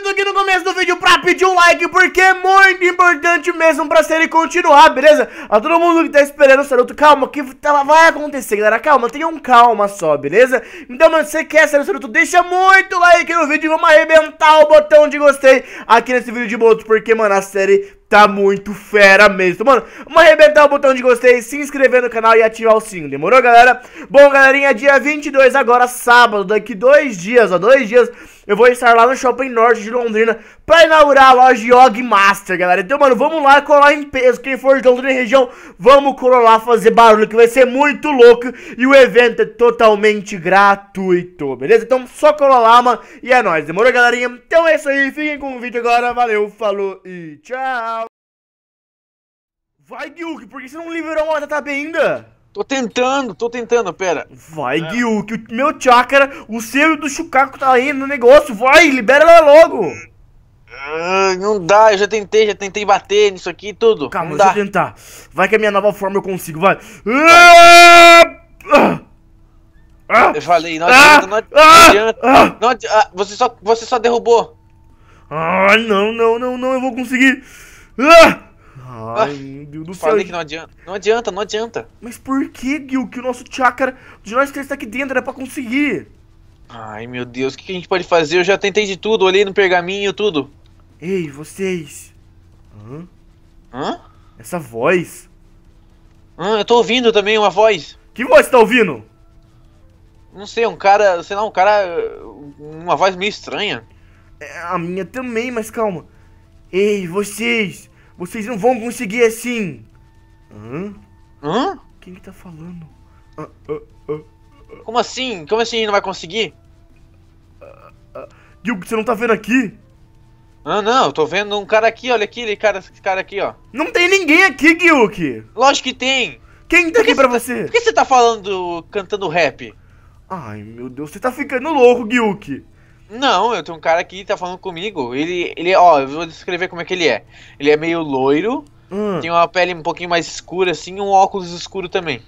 conteúdo aqui no começo do vídeo pra pedir um like, porque é muito importante mesmo pra série continuar, beleza? A todo mundo que tá esperando o Saruto, calma, que tá, vai acontecer, galera, calma, tenha um calma só, beleza? Então, mano, se você quer ser o Saruto, deixa muito like no vídeo e vamos arrebentar o botão de gostei aqui nesse vídeo de moto, porque, mano, a série tá muito fera mesmo. Mano, vamos arrebentar o botão de gostei, se inscrever no canal e ativar o sininho, demorou, galera? Bom, galerinha, dia 22 agora, sábado, daqui dois dias, ó, dois dias, eu vou estar lá no Shopping Norte de Londrina pra inaugurar a loja Yog Master, galera. Então, mano, vamos lá colar em peso. Quem for de Londrina e região, vamos colar lá fazer barulho, que vai ser muito louco. E o evento é totalmente gratuito, beleza? Então, só colar lá, mano. E é nóis, demorou, galerinha? Então é isso aí. Fiquem com o vídeo agora. Valeu, falou e tchau. Vai, Duke, por que você não liberou uma data tá ainda? Tô tentando, tô tentando, pera. Vai, é. Gil, que o meu chácara, o seu e do Chucaco tá aí no negócio. Vai, libera ela logo. Uh, não dá, eu já tentei, já tentei bater nisso aqui e tudo. Calma, não deixa dá. eu tentar. Vai que a minha nova forma eu consigo, vai. vai. Ah! ah, eu falei, não ah! adianta, ah, não adianta. Ah, não adianta você, só, você só derrubou. Ah, não, não, não, não, eu vou conseguir. Ah! Ai, ah, meu Deus do céu. Falei que não adianta. Não adianta, não adianta. Mas por que, Gil, que o nosso chakra de nós três tá aqui dentro? Era pra conseguir. Ai, meu Deus, o que a gente pode fazer? Eu já tentei de tudo, olhei no pergaminho, tudo. Ei, vocês. Hã? Hã? Essa voz. Hã? Eu tô ouvindo também uma voz. Que voz você tá ouvindo? Não sei, um cara, sei lá, um cara. Uma voz meio estranha. É, a minha também, mas calma. Ei, vocês! Vocês não vão conseguir assim. Hã? Hã? Quem que tá falando? Ah, ah, ah, ah. Como assim? Como assim não vai conseguir? Ah, ah. Gil, você não tá vendo aqui? Ah, não, eu tô vendo um cara aqui, olha aqui, cara, esse cara aqui, ó. Não tem ninguém aqui, Gilk! Lógico que tem! Quem tá aqui pra tá- você? Tá, por que você tá falando, cantando rap? Ai, meu Deus, você tá ficando louco, Gilk! Não, eu tenho um cara aqui que tá falando comigo. Ele, ele, ó, eu vou descrever como é que ele é. Ele é meio loiro, hum. tem uma pele um pouquinho mais escura, assim, e um óculos escuro também.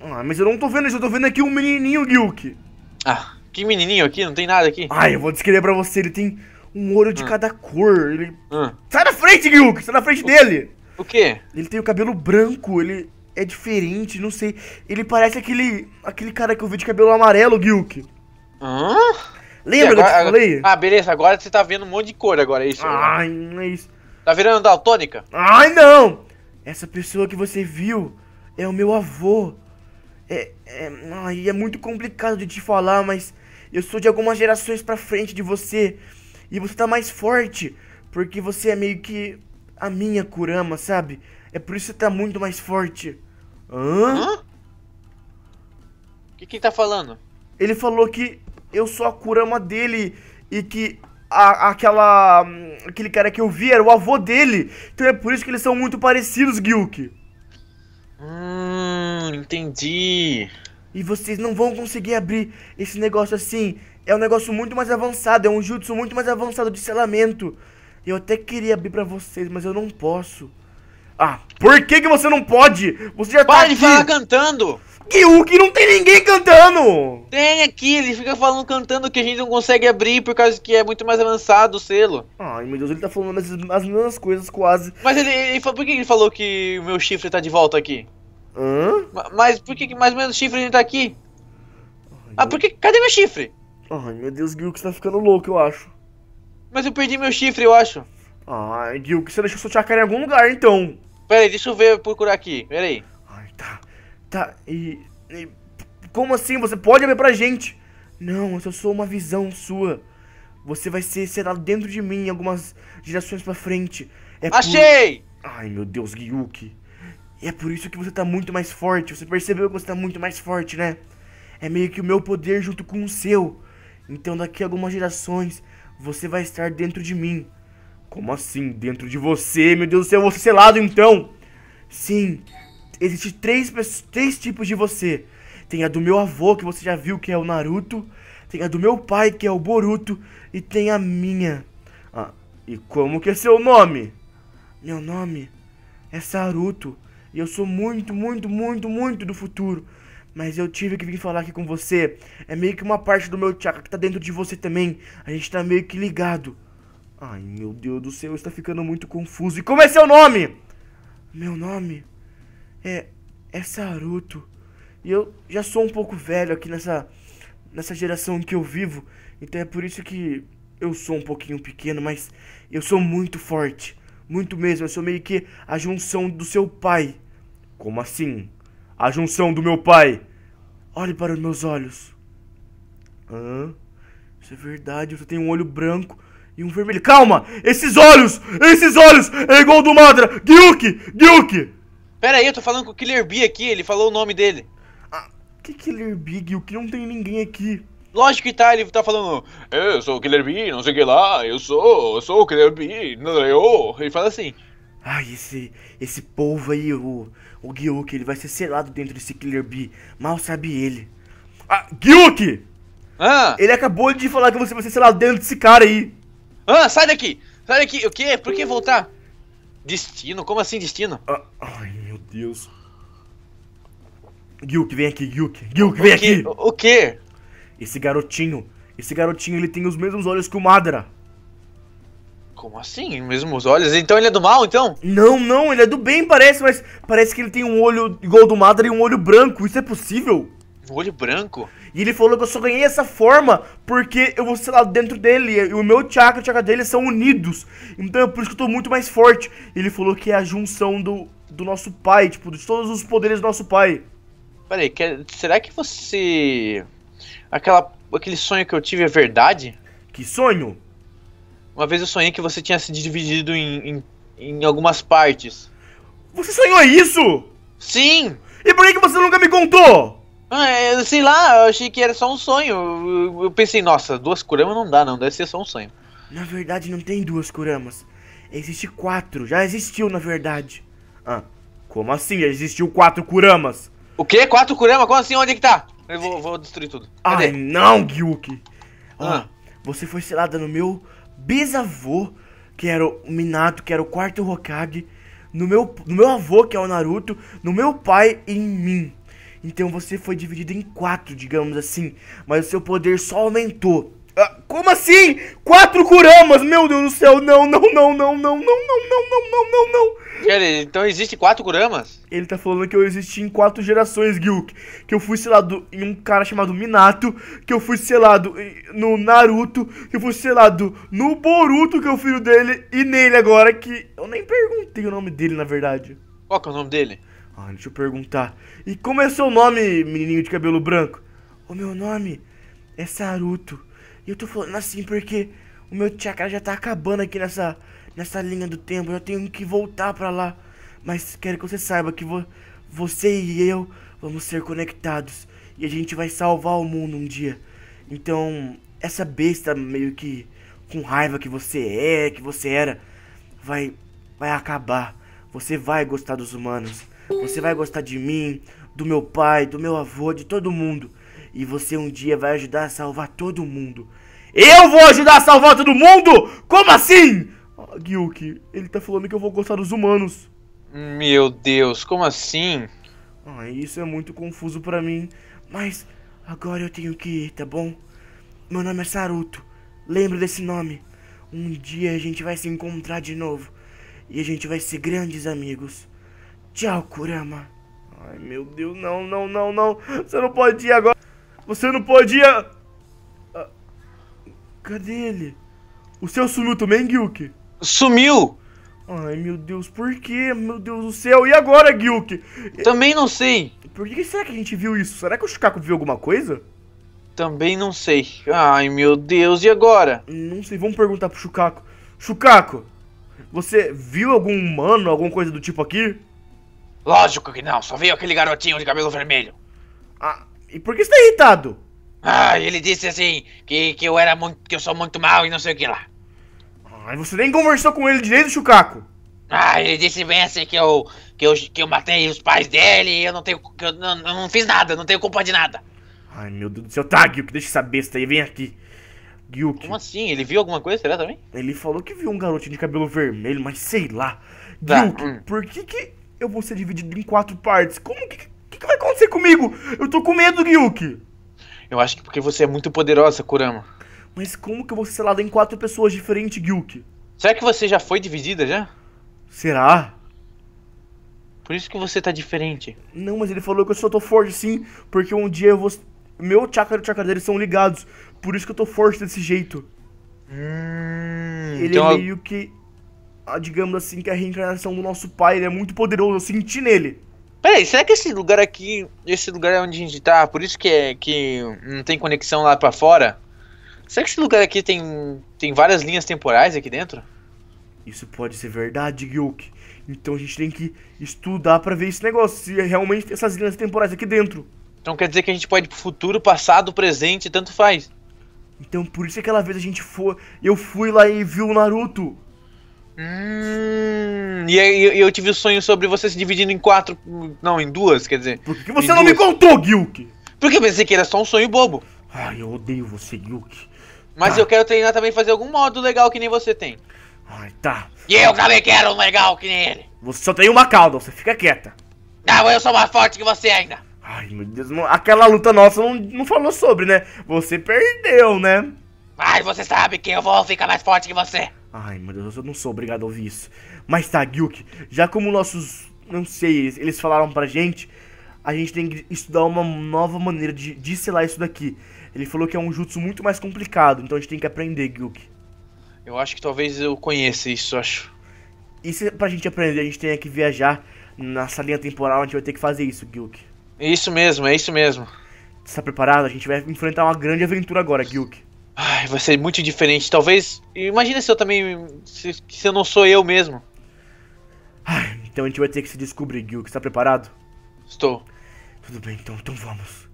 Ah, mas eu não tô vendo isso, eu tô vendo aqui um menininho, Gilk. Ah, que menininho aqui? Não tem nada aqui? Ah, eu vou descrever pra você, ele tem um olho de hum. cada cor. Ele... Hum. Sai da frente, Gilk, sai da frente o... dele. O quê? Ele tem o cabelo branco, ele é diferente, não sei. Ele parece aquele aquele cara que eu vi de cabelo amarelo, Gilk. Hã? Lembra agora, que eu falei? ah, beleza, agora você tá vendo um monte de cor agora, é isso? Ai, não é isso. Tá virando daltônica? Ai, não! Essa pessoa que você viu é o meu avô. É, é, ai, é muito complicado de te falar, mas eu sou de algumas gerações pra frente de você. E você tá mais forte, porque você é meio que a minha Kurama, sabe? É por isso que você tá muito mais forte. Hã? Hã? O que que tá falando? Ele falou que eu sou a Kurama dele e que a, aquela. Hum, aquele cara que eu vi era o avô dele. Então é por isso que eles são muito parecidos, Gilk. Hum, entendi. E vocês não vão conseguir abrir esse negócio assim. É um negócio muito mais avançado, é um jutsu muito mais avançado de selamento. Eu até queria abrir pra vocês, mas eu não posso. Ah, por que que você não pode? Você já Para tá aqui. Para de falar cantando! que não tem ninguém cantando! Tem aqui, ele fica falando cantando que a gente não consegue abrir por causa que é muito mais avançado o selo. Ai meu Deus, ele tá falando as, as mesmas coisas quase. Mas ele, ele, por que ele falou que o meu chifre tá de volta aqui? Hã? Mas por que mais ou menos o chifre ele tá aqui? Ai, ah, por que. Cadê meu chifre? Ai meu Deus, Gyuki, você tá ficando louco, eu acho. Mas eu perdi meu chifre, eu acho. Ai, Gyuki, você deixou sua chacara em algum lugar então. Pera aí, deixa eu ver, procurar aqui, pera aí. Ai, tá. Tá, e, e. Como assim? Você pode abrir pra gente? Não, eu só sou uma visão sua. Você vai ser selado dentro de mim algumas gerações pra frente. É Achei! Por... Ai, meu Deus, Gyuki. E é por isso que você tá muito mais forte. Você percebeu que você tá muito mais forte, né? É meio que o meu poder junto com o seu. Então daqui a algumas gerações, você vai estar dentro de mim. Como assim, dentro de você? Meu Deus do céu, eu vou ser selado então! Sim, Existem três, três tipos de você. Tem a do meu avô, que você já viu, que é o Naruto. Tem a do meu pai, que é o Boruto. E tem a minha. Ah, e como que é seu nome? Meu nome é Saruto. E eu sou muito, muito, muito, muito do futuro. Mas eu tive que vir falar aqui com você. É meio que uma parte do meu chakra que tá dentro de você também. A gente tá meio que ligado. Ai, meu Deus do céu, está ficando muito confuso. E como é seu nome? Meu nome é, é Saruto. E eu já sou um pouco velho aqui nessa, nessa geração que eu vivo. Então é por isso que eu sou um pouquinho pequeno, mas eu sou muito forte. Muito mesmo, eu sou meio que a junção do seu pai. Como assim? A junção do meu pai? Olhe para os meus olhos. Hã? Isso é verdade, eu tenho um olho branco e um vermelho. Calma! Esses olhos! Esses olhos! É igual do Madra! Gyuki! Gyuki! Pera aí, eu tô falando com o Killer Bee aqui, ele falou o nome dele. Ah, que Killer Bee, o que não tem ninguém aqui? Lógico que tá, ele tá falando, é, eu sou o Killer Bee, não sei o que lá, eu sou, eu sou o Killer Bee, não, eu... Ele fala assim. Ai, ah, esse, esse povo aí, o, o Gyuki, ele vai ser selado dentro desse Killer Bee, mal sabe ele. Ah, Gyuki! Ah. Ele acabou de falar que você vai ser selado dentro desse cara aí. Ah, sai daqui! Sai daqui! O quê? Por que voltar? Destino? Como assim destino? Ah, ah. Deus. Gilk, vem aqui, Gilk. Gilk, vem o aqui. O quê? Esse garotinho. Esse garotinho, ele tem os mesmos olhos que o Madra. Como assim? Mesmos olhos? Então ele é do mal, então? Não, não, ele é do bem, parece, mas parece que ele tem um olho igual ao do Madra e um olho branco. Isso é possível? Um olho branco? E ele falou que eu só ganhei essa forma porque eu vou ser lá dentro dele. E o meu chakra e o chakra dele são unidos. Então é por isso que eu tô muito mais forte. Ele falou que é a junção do do nosso pai, tipo, de todos os poderes do nosso pai. Peraí, que, será que você. Aquela, aquele sonho que eu tive é verdade? Que sonho? Uma vez eu sonhei que você tinha se dividido em, em, em algumas partes. Você sonhou isso? Sim! E por que, que você nunca me contou? Ah, é, sei lá, eu achei que era só um sonho. Eu pensei, nossa, duas Kuramas não dá, não, deve ser só um sonho. Na verdade, não tem duas Kuramas. Existe quatro, já existiu na verdade. Ah, como assim? Já existiu quatro Kuramas. O quê? Quatro Kurama? Como assim? Onde é que tá? Eu vou, vou destruir tudo. Cadê? Ai, não, Gyuki. Ah. ah. você foi selada no meu bisavô, que era o Minato, que era o quarto Hokage, no meu, no meu avô, que é o Naruto, no meu pai e em mim. Então você foi dividido em quatro, digamos assim, mas o seu poder só aumentou. Como assim? Quatro Kuramas? Meu Deus do céu, não, não, não, não, não, não, não, não, não, não, não, não. Pera, então existe quatro Kuramas? Ele tá falando que eu existi em quatro gerações, Gilk. Que eu fui selado em um cara chamado Minato, que eu fui selado no Naruto, que eu fui selado no Boruto, que é o filho dele, e nele agora, que eu nem perguntei o nome dele, na verdade. Qual que é o nome dele? Ah, deixa eu perguntar. E como é seu nome, menininho de cabelo branco? O meu nome é Saruto. E eu tô falando assim porque o meu chakra já tá acabando aqui nessa, nessa linha do tempo. Eu tenho que voltar pra lá. Mas quero que você saiba que vo você e eu vamos ser conectados. E a gente vai salvar o mundo um dia. Então, essa besta meio que com raiva que você é, que você era, vai vai acabar. Você vai gostar dos humanos. Você vai gostar de mim, do meu pai, do meu avô, de todo mundo. E você um dia vai ajudar a salvar todo mundo. Eu vou ajudar a salvar todo mundo? Como assim? Ah, Gyuki, ele tá falando que eu vou gostar dos humanos. Meu Deus, como assim? Ah, isso é muito confuso para mim. Mas agora eu tenho que ir, tá bom? Meu nome é Saruto. Lembro desse nome. Um dia a gente vai se encontrar de novo. E a gente vai ser grandes amigos. Tchau, Kurama. Ai, meu Deus, não, não, não, não. Você não pode ir agora. Você não podia... Ah, cadê ele? O céu sumiu também, Gilk? Sumiu! Ai, meu Deus, por quê? Meu Deus do céu, e agora, Gilk? Também não sei. Por que será que a gente viu isso? Será que o Chicago viu alguma coisa? Também não sei. Ai, meu Deus, e agora? Não sei, vamos perguntar pro Chucaco. Chucaco, você viu algum humano, alguma coisa do tipo aqui? Lógico que não, só veio aquele garotinho de cabelo vermelho. Ah, e por que você tá irritado? Ah, ele disse assim que, que eu era muito. que eu sou muito mal e não sei o que lá. Ah, você nem conversou com ele direito, Chucaco? Ah, ele disse bem assim que eu. que eu, que eu matei os pais dele e eu não tenho. que eu não, eu não fiz nada, não tenho culpa de nada. Ai meu Deus do céu, tá, que deixa essa besta aí, vem aqui. Gyuki. Como assim? Ele viu alguma coisa, será também? Ele falou que viu um garoto de cabelo vermelho, mas sei lá. Tá. Gyuki, hum. por que que eu vou ser dividido em quatro partes? Como que acontecer comigo? Eu tô com medo, Ryuki. Eu acho que porque você é muito poderosa, Kurama. Mas como que eu vou ser selada em quatro pessoas diferentes, Ryuki? Será que você já foi dividida já? Será? Por isso que você tá diferente. Não, mas ele falou que eu só tô forte sim, porque um dia eu vou. Meu chakra e o chakra dele são ligados. Por isso que eu tô forte desse jeito. Hum, ele então... é meio que. Ah, digamos assim, que a reencarnação do nosso pai. Ele é muito poderoso. Eu senti nele. Peraí, será que esse lugar aqui, esse lugar é onde a gente tá, por isso que, é, que não tem conexão lá para fora? Será que esse lugar aqui tem, tem várias linhas temporais aqui dentro? Isso pode ser verdade, Gilk. Então a gente tem que estudar para ver esse negócio, se é realmente tem essas linhas temporais aqui dentro. Então quer dizer que a gente pode ir pro futuro, passado, presente, tanto faz. Então por isso é aquela vez a gente foi, eu fui lá e vi o Naruto. Hum... E eu, eu tive o um sonho sobre você se dividindo em quatro. Não, em duas, quer dizer. Por que você não duas? me contou, Gilk? Porque eu pensei que era só um sonho bobo. Ai, eu odeio você, Gilk. Mas tá. eu quero treinar também fazer algum modo legal que nem você tem. Ai, tá. E eu também quero um legal que nem ele. Você só tem uma cauda, você fica quieta. Não, eu sou mais forte que você ainda. Ai, meu Deus, não, aquela luta nossa não, não falou sobre, né? Você perdeu, né? Mas você sabe que eu vou ficar mais forte que você. Ai, meu Deus, eu não sou obrigado a ouvir isso. Mas tá, Gilk. já como nossos. Não sei, eles, eles falaram pra gente, a gente tem que estudar uma nova maneira de selar isso daqui. Ele falou que é um jutsu muito mais complicado, então a gente tem que aprender, Gilk. Eu acho que talvez eu conheça isso, acho. Isso pra gente aprender, a gente tem que viajar nessa linha temporal, a gente vai ter que fazer isso, É Isso mesmo, é isso mesmo. Você tá preparado? A gente vai enfrentar uma grande aventura agora, Gilk. Ai, vai ser muito diferente. Talvez. Imagina se eu também. Se, se eu não sou eu mesmo. Ai, então a gente vai ter que se descobrir, Gil. Está preparado? Estou. Tudo bem, então, então vamos.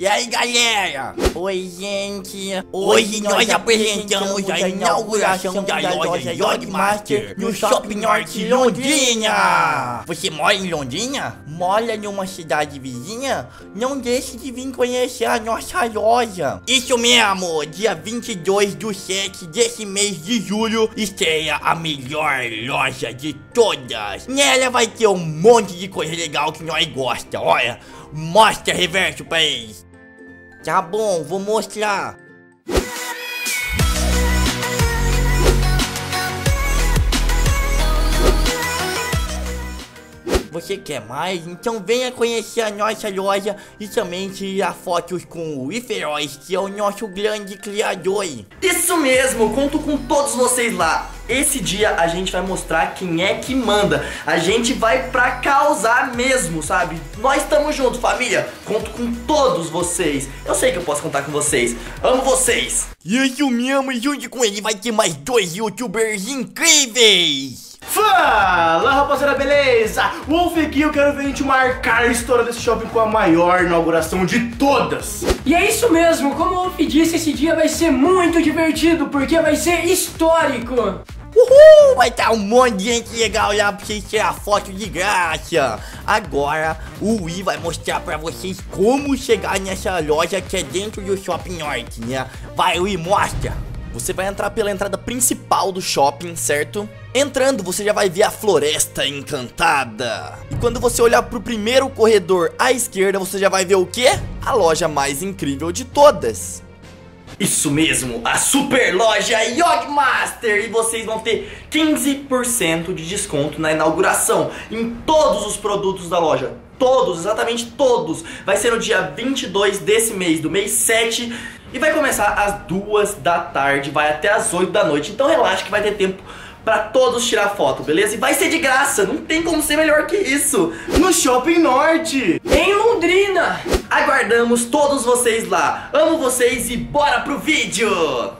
E aí galera, oi gente Hoje nós apresentamos a inauguração da loja Yogmaster No Shopping North Londrina Você mora em Londrina? Mora numa cidade vizinha? Não deixe de vir conhecer a nossa loja Isso mesmo, dia 22 do 7 desse mês de julho Estreia a melhor loja de todas Nela vai ter um monte de coisa legal que nós gosta, olha Mostra reverso pra eles Tá bom, vou mostrar. você quer mais? Então venha conhecer a nossa loja e também tirar fotos com o Iferóis, que é o nosso grande criador. Isso mesmo, conto com todos vocês lá. Esse dia a gente vai mostrar quem é que manda. A gente vai pra causar mesmo, sabe? Nós estamos juntos, família. Conto com todos vocês. Eu sei que eu posso contar com vocês. Amo vocês. E Isso mesmo, junto com ele vai ter mais dois youtubers incríveis. Fala rapaziada, beleza? Wolf aqui, eu quero ver a gente marcar a história desse shopping com a maior inauguração de todas E é isso mesmo, como o Wolf disse, esse dia vai ser muito divertido Porque vai ser histórico Uhul, vai estar tá um monte de gente legal lá pra vocês tirar foto de graça Agora o Wii vai mostrar pra vocês como chegar nessa loja que é dentro do Shopping Norte, né? Vai Wii, mostra! Você vai entrar pela entrada principal do shopping, certo? Entrando, você já vai ver a floresta encantada. E quando você olhar para o primeiro corredor à esquerda, você já vai ver o quê? A loja mais incrível de todas. Isso mesmo, a super loja Yogmaster! E vocês vão ter 15% de desconto na inauguração em todos os produtos da loja. Todos, exatamente todos. Vai ser no dia 22 desse mês, do mês 7 e vai começar às duas da tarde, vai até às 8 da noite. Então relaxa que vai ter tempo para todos tirar foto, beleza? E vai ser de graça, não tem como ser melhor que isso. No Shopping Norte, em Londrina. Aguardamos todos vocês lá. Amo vocês e bora pro vídeo.